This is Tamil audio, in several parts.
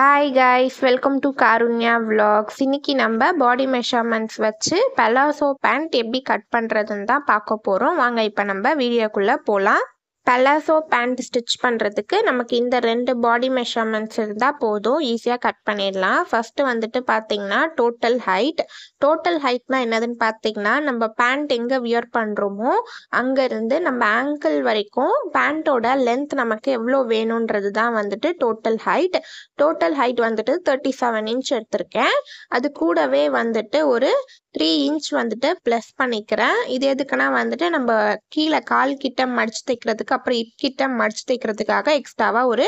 hi guys welcome to Karunya vlogs இன்றைக்கி நம்ம பாடி மெஷர்மெண்ட்ஸ் வச்சு பலாசோ பேண்ட் எப்படி கட் பண்ணுறதுன்னு தான் பார்க்க போகிறோம் வாங்க இப்போ நம்ம வீடியோக்குள்ளே போகலாம் பலாசோ பேண்ட் ஸ்டிச் பண்ணுறதுக்கு நமக்கு இந்த ரெண்டு பாடி மெஷர்மெண்ட்ஸ் இருந்தால் போதும் ஈஸியாக கட் பண்ணிடலாம் ஃபஸ்ட்டு வந்துட்டு பார்த்தீங்கன்னா டோட்டல் ஹைட் டோட்டல் ஹைட்னா என்னதுன்னு பார்த்தீங்கன்னா நம்ம பேண்ட் எங்கே வியர் பண்ணுறோமோ அங்கேருந்து நம்ம ஆங்கிள் வரைக்கும் பேண்ட்டோட லென்த் நமக்கு எவ்வளோ வேணுன்றது தான் வந்துட்டு டோட்டல் ஹைட் டோட்டல் ஹைட் வந்துட்டு தேர்ட்டி செவன் இன்ச் எடுத்திருக்கேன் அது கூடவே வந்துட்டு ஒரு த்ரீ இன்ச் வந்துட்டு ப்ளஸ் பண்ணிக்கிறேன் இது எதுக்குன்னா வந்துட்டு நம்ம கீழே கால் கிட்ட மடிச்சு தைக்கிறதுக்கு அப்புறம் கிட்ட மடிச்சு தைக்கிறதுக்காக எக்ஸ்ட்ராவாக ஒரு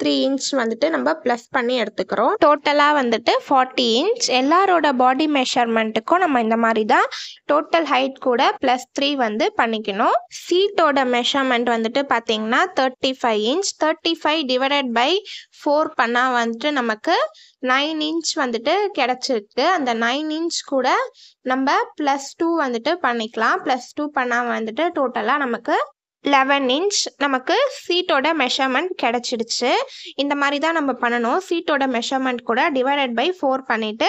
த்ரீ இன்ச் வந்துட்டு நம்ம ப்ளஸ் பண்ணி எடுத்துக்கிறோம் டோட்டலாக வந்துட்டு ஃபார்ட்டி இன்ச் எல்லாரோட பாடி மெஷர்மெண்ட்டுக்கும் நம்ம இந்த மாதிரி தான் டோட்டல் ஹைட் கூட ப்ளஸ் த்ரீ வந்து பண்ணிக்கணும் சீட்டோட மெஷர்மெண்ட் வந்துட்டு பார்த்தீங்கன்னா thirty five inch thirty five divided by four பண்ணால் வந்துட்டு நமக்கு நைன் இன்ச் வந்துட்டு கிடச்சிருக்கு அந்த நைன் இன்ச் கூட நம்ம ப்ளஸ் டூ வந்துட்டு பண்ணிக்கலாம் ப்ளஸ் டூ பண்ணால் வந்துட்டு டோட்டலாக நமக்கு லெவன் இன்ச் நமக்கு சீட்டோட மெஷர்மெண்ட் கிடச்சிடுச்சு இந்த மாதிரி தான் நம்ம பண்ணணும் சீட்டோட மெஷர்மெண்ட் கூட டிவைடட் பை ஃபோர் பண்ணிவிட்டு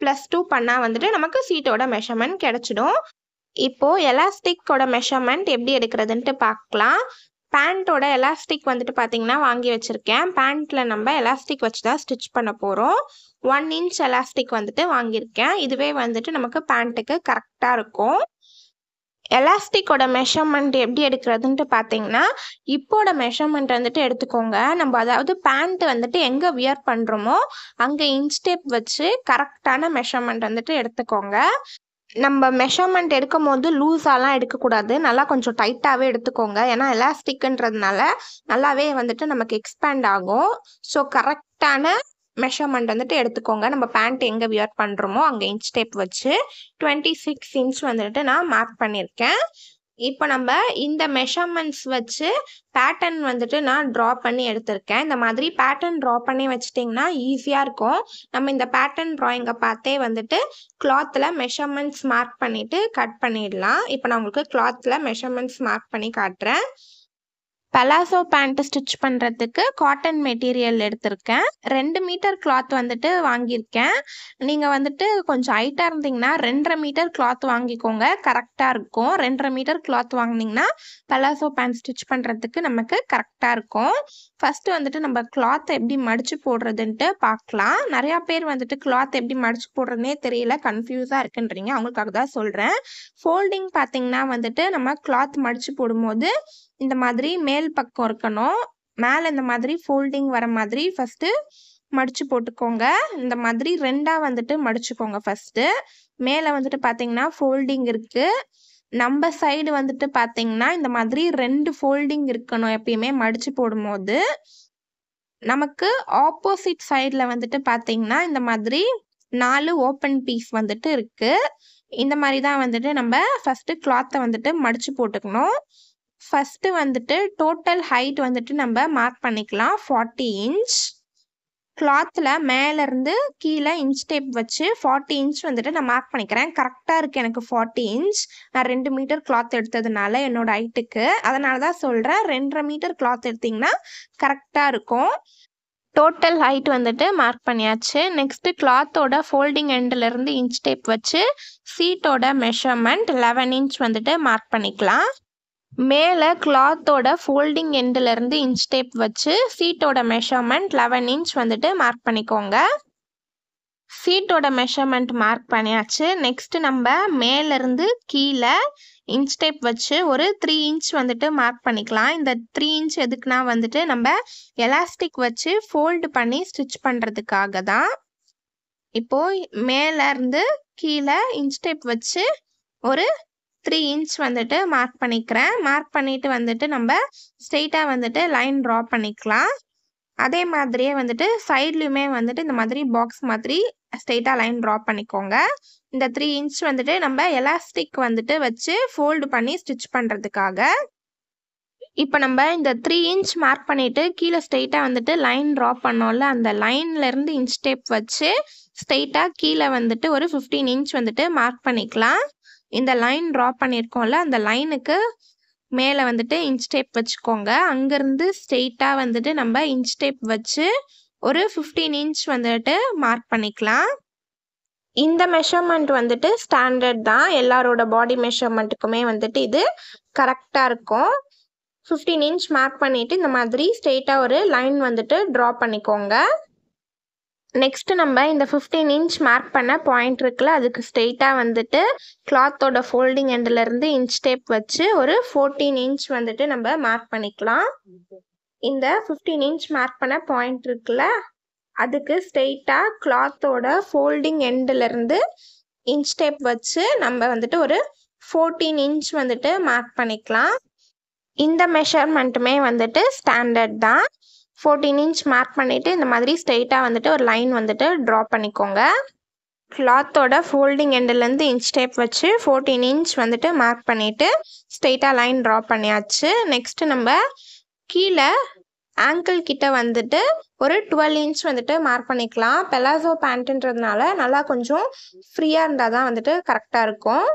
ப்ளஸ் டூ பண்ணால் வந்துட்டு நமக்கு சீட்டோட மெஷர்மெண்ட் கிடச்சிடும் இப்போது எலாஸ்டிக்கோட மெஷர்மெண்ட் எப்படி எடுக்கிறதுன்ட்டு பார்க்கலாம் பேண்ட்டோட எலாஸ்டிக் வந்துட்டு பார்த்தீங்கன்னா வாங்கி வச்சுருக்கேன் பேண்ட்டில் நம்ம எலாஸ்டிக் வச்சு தான் ஸ்டிச் பண்ண போகிறோம் ஒன் இன்ச் எலாஸ்டிக் வந்துட்டு வாங்கியிருக்கேன் இதுவே வந்துட்டு நமக்கு பேண்ட்டுக்கு கரெக்டாக இருக்கும் எலாஸ்டிக்கோட மெஷர்மெண்ட் எப்படி எடுக்கிறதுன்ட்டு பார்த்தீங்கன்னா இப்போட மெஷர்மெண்ட் வந்துட்டு எடுத்துக்கோங்க நம்ம அதாவது பேண்ட் வந்துட்டு எங்கே வியர் பண்ணுறோமோ அங்கே இன்ஸ்டெப் வச்சு கரெக்டான மெஷர்மெண்ட் வந்துட்டு எடுத்துக்கோங்க நம்ம மெஷர்மெண்ட் எடுக்கும் போது லூஸாலாம் எடுக்கக்கூடாது நல்லா கொஞ்சம் டைட்டாகவே எடுத்துக்கோங்க ஏன்னா எலாஸ்டிக்குன்றதுனால நல்லாவே வந்துட்டு நமக்கு எக்ஸ்பேண்ட் ஆகும் ஸோ கரெக்டான மெஷர்மெண்ட் வந்துட்டு எடுத்துக்கோங்க நம்ம பேண்ட் எங்கே வியர் பண்ணுறோமோ அங்கே இன்ச் டேப் வச்சு டுவெண்ட்டி சிக்ஸ் இன்ச் வந்துட்டு நான் மார்க் பண்ணியிருக்கேன் இப்போ நம்ம இந்த மெஷர்மெண்ட்ஸ் வச்சு பேட்டர்ன் வந்துட்டு நான் ட்ரா பண்ணி எடுத்திருக்கேன் இந்த மாதிரி பேட்டர்ன் ட்ரா பண்ணி வச்சுட்டிங்கன்னா ஈஸியாக இருக்கும் நம்ம இந்த பேட்டர்ன் ட்ராயிங்கை பார்த்தே வந்துட்டு கிளாத்தில் மெஷர்மெண்ட்ஸ் மார்க் பண்ணிவிட்டு கட் பண்ணிடலாம் இப்போ நான் உங்களுக்கு கிளாத்தில் மெஷர்மெண்ட்ஸ் மார்க் பண்ணி காட்டுறேன் பலாசோ பேண்ட்டு ஸ்டிச் பண்ணுறதுக்கு காட்டன் மெட்டீரியல் எடுத்திருக்கேன் ரெண்டு மீட்டர் கிளாத் வந்துட்டு வாங்கியிருக்கேன் நீங்கள் வந்துட்டு கொஞ்சம் ஹைட்டாக இருந்தீங்கன்னா ரெண்டரை மீட்டர் கிளாத் வாங்கிக்கோங்க கரெக்டாக இருக்கும் ரெண்டரை மீட்டர் கிளாத் வாங்கினீங்கன்னா பலாசோ பேண்ட் ஸ்டிச் பண்ணுறதுக்கு நமக்கு கரெக்டாக இருக்கும் ஃபஸ்ட்டு வந்துட்டு நம்ம கிளாத்தை எப்படி மடித்து போடுறதுன்ட்டு பார்க்கலாம் நிறையா பேர் வந்துட்டு கிளாத் எப்படி மடித்து போடுறதுனே தெரியல கன்ஃபியூஸாக இருக்குன்றீங்க அவங்களுக்காக தான் சொல்கிறேன் ஃபோல்டிங் பார்த்தீங்கன்னா வந்துட்டு நம்ம கிளாத் மடித்து போடும்போது இந்த மாதிரி மேல் பக்கம் இருக்கணும் மேலே இந்த மாதிரி ஃபோல்டிங் வர மாதிரி ஃபஸ்ட்டு மடித்து போட்டுக்கோங்க இந்த மாதிரி ரெண்டாக வந்துட்டு மடிச்சுக்கோங்க ஃபஸ்ட்டு மேலே வந்துட்டு பார்த்தீங்கன்னா ஃபோல்டிங் இருக்குது நம்ம சைடு வந்துட்டு பார்த்தீங்கன்னா இந்த மாதிரி ரெண்டு ஃபோல்டிங் இருக்கணும் எப்பயுமே மடித்து போடும்போது நமக்கு ஆப்போசிட் சைடில் வந்துட்டு பார்த்தீங்கன்னா இந்த மாதிரி நாலு ஓப்பன் பீஸ் வந்துட்டு இருக்குது இந்த மாதிரி தான் வந்துட்டு நம்ம ஃபஸ்ட்டு கிளாத்தை வந்துட்டு மடித்து போட்டுக்கணும் ஃபஸ்ட்டு வந்துட்டு டோட்டல் ஹைட் வந்துட்டு நம்ம மார்க் பண்ணிக்கலாம் ஃபார்ட்டி இன்ச் கிளாத்தில் மேலேருந்து கீழே இன்ச் டேப் வச்சு ஃபார்ட்டி இன்ச் வந்துட்டு நான் மார்க் பண்ணிக்கிறேன் கரெக்டாக இருக்குது எனக்கு ஃபார்ட்டி இன்ச் நான் ரெண்டு மீட்டர் கிளாத் எடுத்ததுனால என்னோடய ஹைட்டுக்கு அதனால தான் சொல்கிறேன் ரெண்டரை மீட்டர் கிளாத் எடுத்திங்கன்னா கரெக்டாக இருக்கும் டோட்டல் ஹைட் வந்துட்டு மார்க் பண்ணியாச்சு நெக்ஸ்ட்டு கிளாத்தோட ஃபோல்டிங் எண்ட்லேருந்து இன்ச் டேப் வச்சு சீட்டோட மெஷர்மெண்ட் லெவன் இன்ச் வந்துட்டு மார்க் பண்ணிக்கலாம் மேலே கிளாத்தோட ஃபோல்டிங் எண்ட்லேருந்து இன்ச் டேப் வச்சு சீட்டோட மெஷர்மெண்ட் லெவன் இன்ச் வந்துட்டு மார்க் பண்ணிக்கோங்க சீட்டோட மெஷர்மெண்ட் மார்க் பண்ணியாச்சு நெக்ஸ்ட் நம்ம மேலேருந்து கீழே இன்ச் டேப் வச்சு ஒரு த்ரீ இன்ச் வந்துட்டு மார்க் பண்ணிக்கலாம் இந்த த்ரீ இன்ச் எதுக்குன்னா வந்துட்டு நம்ம எலாஸ்டிக் வச்சு ஃபோல்டு பண்ணி ஸ்டிச் பண்ணுறதுக்காக தான் இப்போது மேலேருந்து கீழே இன்ச் டேப் வச்சு ஒரு த்ரீ இன்ச் வந்துட்டு மார்க் பண்ணிக்கிறேன் மார்க் பண்ணிவிட்டு வந்துட்டு நம்ம ஸ்ட்ரெயிட்டாக வந்துட்டு லைன் ட்ரா பண்ணிக்கலாம் அதே மாதிரியே வந்துட்டு சைட்லையுமே வந்துட்டு இந்த மாதிரி பாக்ஸ் மாதிரி ஸ்ட்ரெயிட்டாக லைன் ட்ரா பண்ணிக்கோங்க இந்த த்ரீ இன்ச் வந்துட்டு நம்ம எலாஸ்டிக் வந்துட்டு வச்சு ஃபோல்டு பண்ணி ஸ்டிச் பண்ணுறதுக்காக இப்போ நம்ம இந்த த்ரீ இன்ச் மார்க் பண்ணிவிட்டு கீழே ஸ்ட்ரெயிட்டாக வந்துட்டு லைன் ட்ரா பண்ணோம்ல அந்த லைன்லேருந்து இன்ச் டேப் வச்சு ஸ்ட்ரெயிட்டாக கீழே வந்துட்டு ஒரு ஃபிஃப்டீன் இன்ச் வந்துட்டு மார்க் பண்ணிக்கலாம் இந்த லைன் ட்ரா பண்ணியிருக்கோம்ல அந்த லைனுக்கு மேலே வந்துட்டு இன்ச் டேப் வச்சுக்கோங்க அங்கேருந்து ஸ்ட்ரெயிட்டாக வந்துட்டு நம்ம இன்ச் டேப் வச்சு ஒரு ஃபிஃப்டீன் இன்ச் வந்துட்டு மார்க் பண்ணிக்கலாம் இந்த மெஷர்மெண்ட் வந்துட்டு ஸ்டாண்டர்ட் தான் எல்லாரோட பாடி மெஷர்மெண்ட்டுக்குமே வந்துட்டு இது கரெக்டாக இருக்கும் ஃபிஃப்டீன் இன்ச் மார்க் பண்ணிவிட்டு இந்த மாதிரி ஸ்ட்ரெயிட்டாக ஒரு லைன் வந்துட்டு ட்ரா பண்ணிக்கோங்க நெக்ஸ்ட்டு நம்ம இந்த ஃபிஃப்டீன் இன்ச் மார்க் பண்ண பாயிண்ட் இருக்குல்ல அதுக்கு ஸ்ட்ரெயிட்டாக வந்துட்டு கிளாத்தோட ஃபோல்டிங் எண்ட்லேருந்து இன்ச் டேப் வச்சு ஒரு ஃபோர்டீன் இன்ச் வந்துட்டு நம்ம மார்க் பண்ணிக்கலாம் இந்த ஃபிஃப்டீன் இன்ச் மார்க் பண்ண பாயிண்ட் இருக்குல்ல அதுக்கு ஸ்ட்ரெயிட்டாக கிளாத்தோட ஃபோல்டிங் எண்ட்லேருந்து இன்ச் டேப் வச்சு நம்ம வந்துட்டு ஒரு ஃபோர்டீன் இன்ச் வந்துட்டு மார்க் பண்ணிக்கலாம் இந்த மெஷர்மெண்ட்டுமே வந்துட்டு ஸ்டாண்டர்ட் தான் ஃபோர்டீன் இன்ச் மார்க் பண்ணிவிட்டு இந்த மாதிரி ஸ்ட்ரெயிட்டாக வந்துட்டு ஒரு லைன் வந்துட்டு ட்ரா பண்ணிக்கோங்க கிளாத்தோட ஃபோல்டிங் எண்டுலேருந்து இன்ச் டேப் வச்சு ஃபோர்டீன் இன்ச் வந்துட்டு மார்க் பண்ணிவிட்டு ஸ்ட்ரெயிட்டாக லைன் ட்ரா பண்ணியாச்சு நெக்ஸ்ட்டு நம்ம கீழே ஆங்கிள் கிட்ட வந்துட்டு ஒரு டுவெல் இன்ச் வந்துட்டு மார்க் பண்ணிக்கலாம் பெலாசோ பேண்ட்டுன்றதுனால நல்லா கொஞ்சம் ஃப்ரீயாக இருந்தால் தான் வந்துட்டு கரெக்டாக இருக்கும்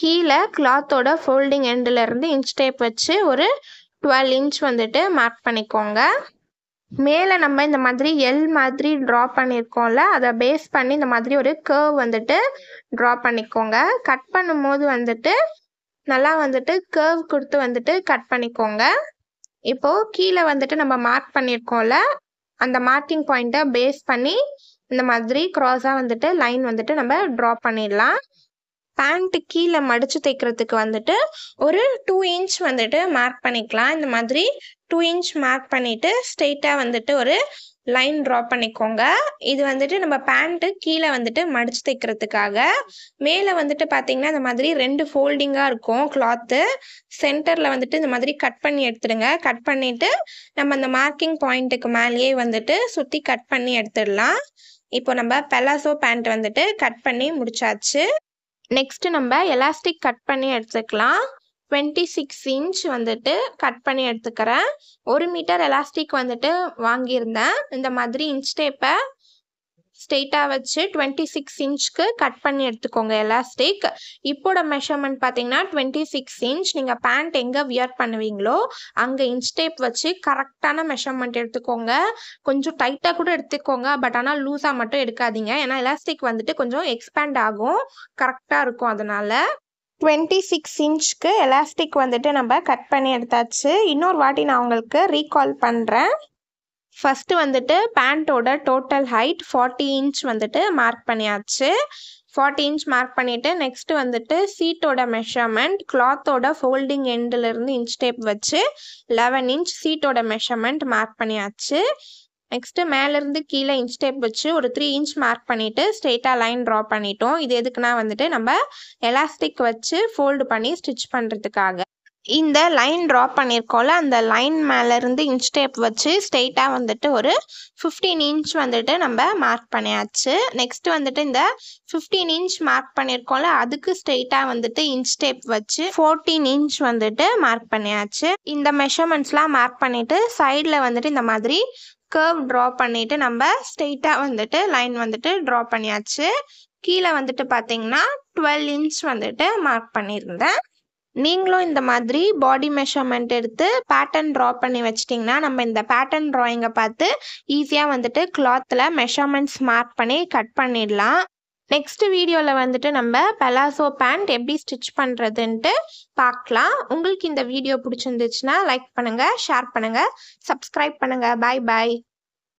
கீழே கிளாத்தோட ஃபோல்டிங் எண்டுலேருந்து இன்ச் டேப் வச்சு ஒரு டுவெல் இன்ச் வந்துட்டு மார்க் பண்ணிக்கோங்க மேலே நம்ம இந்த மாதிரி எல் மாதிரி ட்ரா பண்ணியிருக்கோம்ல அதை பேஸ் பண்ணி இந்த மாதிரி ஒரு கேர்வ் வந்துட்டு ட்ரா பண்ணிக்கோங்க கட் பண்ணும்போது வந்துட்டு நல்லா வந்துட்டு கேர்வ் கொடுத்து வந்துட்டு கட் பண்ணிக்கோங்க இப்போது கீழே வந்துட்டு நம்ம மார்க் பண்ணியிருக்கோம்ல அந்த மார்க்கிங் பாயிண்ட்டை பேஸ் பண்ணி இந்த மாதிரி க்ராஸாக வந்துட்டு லைன் வந்துட்டு நம்ம ட்ரா பண்ணிடலாம் பேண்ட்டு கீழே மடித்து தைக்கிறதுக்கு வந்துட்டு ஒரு டூ இன்ச் வந்துட்டு மார்க் பண்ணிக்கலாம் இந்த மாதிரி டூ இன்ச் மார்க் பண்ணிவிட்டு ஸ்ட்ரெயிட்டாக வந்துட்டு ஒரு லைன் ட்ரா பண்ணிக்கோங்க இது வந்துட்டு நம்ம பேண்ட்டு கீழே வந்துட்டு மடித்து தைக்கிறதுக்காக மேலே வந்துட்டு பார்த்தீங்கன்னா இந்த மாதிரி ரெண்டு ஃபோல்டிங்காக இருக்கும் கிளாத்து சென்டரில் வந்துட்டு இந்த மாதிரி கட் பண்ணி எடுத்துடுங்க கட் பண்ணிவிட்டு நம்ம அந்த மார்க்கிங் பாயிண்ட்டுக்கு மேலேயே வந்துட்டு சுற்றி கட் பண்ணி எடுத்துடலாம் இப்போ நம்ம பெலாசோ பேண்ட் வந்துட்டு கட் பண்ணி முடிச்சாச்சு நெக்ஸ்ட்டு நம்ம எலாஸ்டிக் கட் பண்ணி எடுத்துக்கலாம் ட்வெண்ட்டி சிக்ஸ் இன்ச் வந்துட்டு கட் பண்ணி எடுத்துக்கிறேன் ஒரு மீட்டர் எலாஸ்டிக் வந்துட்டு வாங்கியிருந்தேன் இந்த மாதிரி இன்ச் டேப்பை ஸ்ட்ரெயிட்டாக வச்சு டுவெண்ட்டி சிக்ஸ் இன்ச்க்கு கட் பண்ணி எடுத்துக்கோங்க எலாஸ்டிக் இப்போட மெஷர்மெண்ட் பார்த்தீங்கன்னா டுவெண்ட்டி சிக்ஸ் இன்ச் நீங்கள் பேண்ட் எங்கே வியர் பண்ணுவீங்களோ அங்கே இன்ச் டேப் வச்சு கரெக்டான மெஷர்மெண்ட் எடுத்துக்கோங்க கொஞ்சம் டைட்டாக கூட எடுத்துக்கோங்க பட் ஆனால் லூஸாக மட்டும் எடுக்காதீங்க ஏன்னா எலாஸ்டிக் வந்துட்டு கொஞ்சம் எக்ஸ்பேண்ட் ஆகும் கரெக்டாக இருக்கும் அதனால் டுவெண்ட்டி சிக்ஸ் இன்ச்க்கு எலாஸ்டிக் வந்துட்டு நம்ம கட் பண்ணி எடுத்தாச்சு இன்னொரு வாட்டி நான் உங்களுக்கு ரீகால் பண்ணுறேன் ஃபஸ்ட்டு வந்துட்டு பேண்ட்டோட டோட்டல் ஹைட் ஃபார்ட்டி இன்ச் வந்துட்டு மார்க் பண்ணியாச்சு ஃபார்ட்டி இன்ச் மார்க் பண்ணிவிட்டு நெக்ஸ்ட்டு வந்துட்டு சீட்டோட மெஷர்மெண்ட் கிளாத்தோட ஃபோல்டிங் எண்டிலிருந்து இன்ச் டேப் வச்சு லெவன் இன்ச் சீட்டோட மெஷர்மெண்ட் மார்க் பண்ணியாச்சு நெக்ஸ்ட்டு மேலேருந்து கீழே இன்ச் டேப் வச்சு ஒரு த்ரீ இன்ச் மார்க் பண்ணிவிட்டு ஸ்ட்ரெயிட்டாக லைன் ட்ரா பண்ணிட்டோம் இது எதுக்குன்னா வந்துட்டு நம்ம எலாஸ்டிக் வச்சு ஃபோல்டு பண்ணி ஸ்டிச் பண்ணுறதுக்காக இந்த லைன் ட்ரா பண்ணியிருக்கோம்ல அந்த லைன் மேலேருந்து இன்ச் டேப் வச்சு ஸ்ட்ரெயிட்டாக வந்துட்டு ஒரு ஃபிஃப்டீன் இன்ச் வந்துட்டு நம்ம மார்க் பண்ணியாச்சு நெக்ஸ்ட் வந்துட்டு இந்த ஃபிஃப்டீன் இன்ச் மார்க் பண்ணியிருக்கோம்ல அதுக்கு ஸ்ட்ரெயிட்டாக வந்துட்டு இன்ச் டேப் வச்சு ஃபோர்டீன் இன்ச் வந்துட்டு மார்க் பண்ணியாச்சு இந்த மெஷர்மெண்ட்ஸ்லாம் மார்க் பண்ணிவிட்டு சைடில் வந்துட்டு இந்த மாதிரி கர்வ் ட்ரா பண்ணிவிட்டு நம்ம ஸ்ட்ரெயிட்டாக வந்துட்டு லைன் வந்துட்டு ட்ரா பண்ணியாச்சு கீழே வந்துட்டு பார்த்தீங்கன்னா டுவெல் இன்ச் வந்துட்டு மார்க் பண்ணியிருந்தேன் நீங்களும் இந்த மாதிரி பாடி மெஷர்மெண்ட் எடுத்து பேட்டர்ன் ட்ரா பண்ணி வச்சிட்டிங்கன்னா நம்ம இந்த பேட்டர்ன் ட்ராயிங்கை பார்த்து ஈஸியாக வந்துட்டு கிளாத்தில் மெஷர்மெண்ட்ஸ் மார்க் பண்ணி கட் பண்ணிடலாம் நெக்ஸ்ட் வீடியோவில் வந்துட்டு நம்ம பெலாசோ பேண்ட் எப்படி ஸ்டிச் பண்ணுறதுன்ட்டு பார்க்கலாம் உங்களுக்கு இந்த வீடியோ பிடிச்சிருந்துச்சுன்னா லைக் பண்ணுங்கள் ஷேர் பண்ணுங்கள் சப்ஸ்கிரைப் பண்ணுங்கள் பாய் பாய்